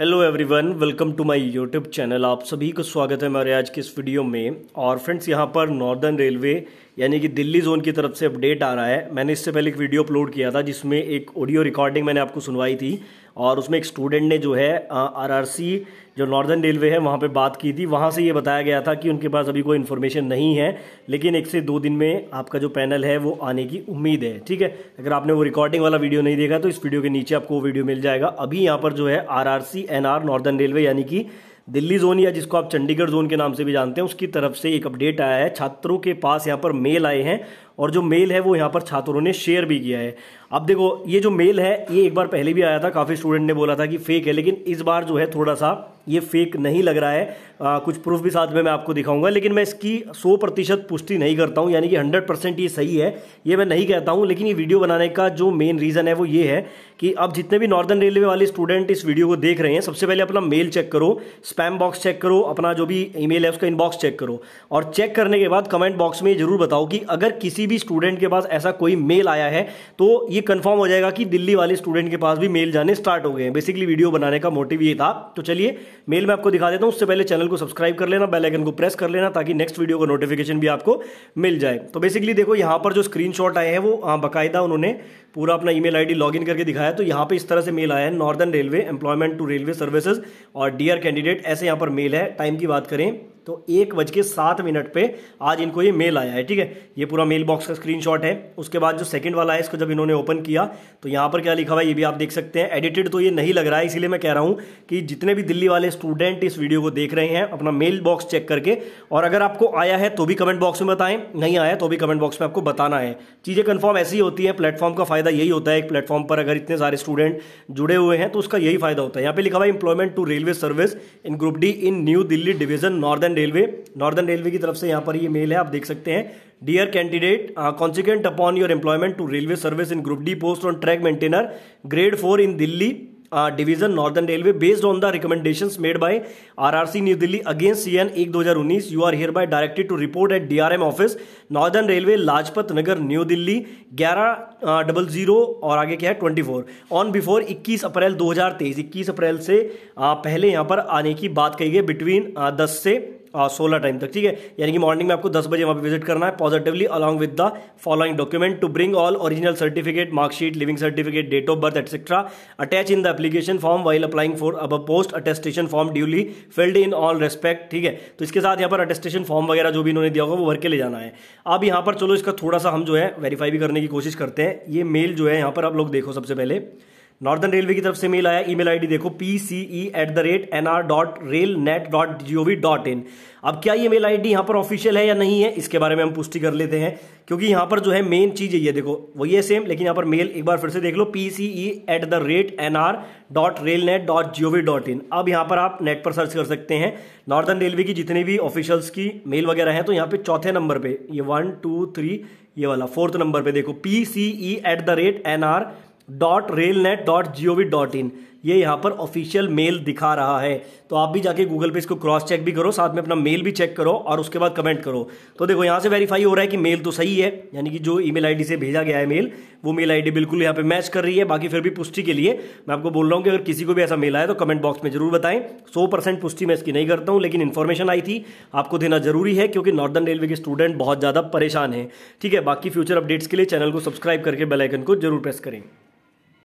hello everyone welcome to my YouTube channel आप सभी को स्वागत है हमारे आज के इस वीडियो में और फ्रेंड्स यहां पर नॉर्दर्न रेलवे यानी कि दिल्ली जोन की तरफ से अपडेट आ रहा है मैंने इससे पहले एक वीडियो अपलोड किया था जिसमें एक ऑडियो रिकॉर्डिंग मैंने आपको सुनवाई थी और उसमें एक स्टूडेंट ने जो है आरआरसी जो नॉर्दर्न रेलवे है वहाँ पे बात की थी वहाँ से ये बताया गया था कि उनके पास अभी कोई इन्फॉर्मेशन नहीं है लेकिन एक से दो दिन में आपका जो पैनल है वो आने की उम्मीद है ठीक है अगर आपने वो रिकॉर्डिंग वाला वीडियो नहीं देखा तो इस वीडियो के नीचे आपको वो वीडियो मिल जाएगा अभी यहाँ पर जो है R R C N R northern railway यानी कि दिल्ली जोन या जिसको आप चंडीगढ़ जोन के नाम से भी जानते हैं उसकी तरफ से एक अपडेट आया है छात्रों के पास यहाँ पर मेल आए हैं और जो मेल है वो यहाँ पर छात्रों ने शेयर भी किया है अब देखो ये जो मेल है ये एक बार पहले भी आया था काफ़ी स्टूडेंट ने बोला था कि फेक है लेकिन इस बार जो है थोड़ा सा ये फेक नहीं लग रहा है आ, कुछ प्रूफ भी साथ में मैं आपको दिखाऊंगा लेकिन मैं इसकी 100 प्रतिशत पुष्टि नहीं करता हूँ यानी कि 100 परसेंट ये सही है ये मैं नहीं कहता हूँ लेकिन ये वीडियो बनाने का जो मेन रीज़न है वो ये है कि अब जितने भी नॉर्दर्न रेलवे वाले स्टूडेंट इस वीडियो को देख रहे हैं सबसे पहले अपना मेल चेक करो स्पैम बॉक्स चेक करो अपना जो भी ई है उसका इनबॉक्स चेक करो और चेक करने के बाद कमेंट बॉक्स में जरूर बताओ कि अगर किसी किसी भी स्टूडेंट के पास ऐसा कोई मेल आया है तो ये कंफर्म हो जाएगा कि दिल्ली वाले स्टूडेंट के पास भी मेल जाने स्टार्ट हो गए हैं बेसिकली वीडियो बनाने का मोटिव ये था तो चलिए मेल मैं आपको दिखा देता हूँ उससे पहले चैनल को सब्सक्राइब कर लेना बेलाइकन को प्रेस कर लेना ताकि नेक्स्ट वीडियो का नोटिफिकेशन भी आपको मिल जाए तो बेसिकली देखो यहाँ पर जो स्क्रीन आए हैं वो हाँ, बाकायदा उन्होंने पूरा अपना ईमेल आईडी लॉगिन करके दिखाया तो यहाँ पे इस तरह से मेल आया है northern railway employment to railway services और डियर कैंडिडेट ऐसे यहाँ पर मेल है टाइम की बात करें तो एक बज के सात मिनट पे आज इनको ये मेल आया है ठीक है ये पूरा मेल बॉक्स का स्क्रीनशॉट है उसके बाद जो सेकंड वाला है इसको जब इन्होंने ओपन किया तो यहाँ पर क्या लिखा हुआ है ये भी आप देख सकते हैं एडिटेड तो ये नहीं लग रहा है इसीलिए मैं कह रहा हूँ कि जितने भी दिल्ली वाले स्टूडेंट इस वीडियो को देख रहे हैं अपना मेल बॉक्स चेक करके और अगर आपको आया है तो भी कमेंट बॉक्स में बताएं नहीं आया तो भी कमेंट बॉक्स में आपको बताना है चीज़ें कन्फर्म ऐसी होती हैं प्लेटफॉर्म का फायदा यही होता है एक प्लेटफॉर्म पर अगर इतने सारे स्टूडेंट जुड़े हुए हैं तो उसका यही फायदा होता है यहाँ पे लिखा हुआ है employment to railway service in group D in New Delhi division northern northern railway northern railway की तरफ से यहाँ पर ये मेल है आप देख सकते हैं dear candidate consequent upon your employment to railway service in group D post on track maintainer grade four in Delhi division northern railway based on the recommendation made by RRC new Delhi against C N एक 2019 you are hereby directed to report at DRM office northern railway Lajpat Nagar new Delhi ग्यारह double uh, zero और आगे क्या है twenty four on before इक्कीस अप्रैल दो हजार तेईस इक्कीस अप्रैल से uh, पहले यहां पर आने की बात कही गई बिटवीन uh, दस से हाँ, सोलह टाइम तक ठीक है यानी कि मॉर्निंग में आपको दस बजे वहाँ पर विजिट करना है positively along with the following document to bring all original certificate marksheet leaving certificate date of birth etcetera attach in the application form while applying for अब post attestation form duly filled in all respect ठीक है तो इसके साथ यहाँ पर attestation form वगैरह जो भी इन्होंने दिया होगा वो भर के ले जाना है अब यहाँ पर चलो इसका थोड़ा सा हम जो है वेरीफाई भी करने की कोशिश करते हैं ये मेल जो है यहाँ पर आप लोग देखो सबसे पहले नॉर्दर्न रेलवे की तरफ से मेल आया ईमेल आईडी देखो P C E at the rate N R dot rail net dot G O V dot in अब क्या ये मेल आईडी यहां पर ऑफिशियल है या नहीं है इसके बारे में हम पुष्टि कर लेते हैं क्योंकि यहां पर जो है मेन चीज़ ये देखो वही है सेम लेकिन यहाँ पर मेल एक बार फिर से देख लो P C E at the rate N R dot rail net dot G O V dot in अब यहां पर आप नेट पर सर्च कर सकते हैं नॉर्दर्न रेलवे की जितने भी ऑफिशियल्स की मेल वगैरह है तो यहाँ पे चौथे नंबर पे ये वन टू थ्री ये वाला फोर्थ नंबर पे देखो P C E at the rate N R dot rail net dot G O V dot in ये यहाँ पर ऑफिशियल मेल दिखा रहा है तो आप भी जाके गूगल पे इसको क्रॉस चेक भी करो साथ में अपना मेल भी चेक करो और उसके बाद कमेंट करो तो देखो यहाँ से वेरीफाई हो रहा है कि मेल तो सही है यानी कि जो ईमेल आईडी से भेजा गया है मेल वो मेल आईडी बिल्कुल यहाँ पे मैच कर रही है बाकी फिर भी पुष्टि के लिए मैं आपको बोल रहा हूँ कि अगर किसी को भी ऐसा मेल आया तो कमेंट बॉक्स में जरूर बताएं सौ परसेंट पुष्टि मैं इसकी नहीं करता हूँ लेकिन इन्फॉर्मेशन आई थी आपको देना जरूरी है क्योंकि नॉर्दर्न रेलवे के स्टूडेंट बहुत ज़्यादा परेशान है ठीक है बाकी फ्यूचर अपडेट्स के लिए चैनल को सब्सक्राइब करके बेलाइकन को जरूर प्रेस करें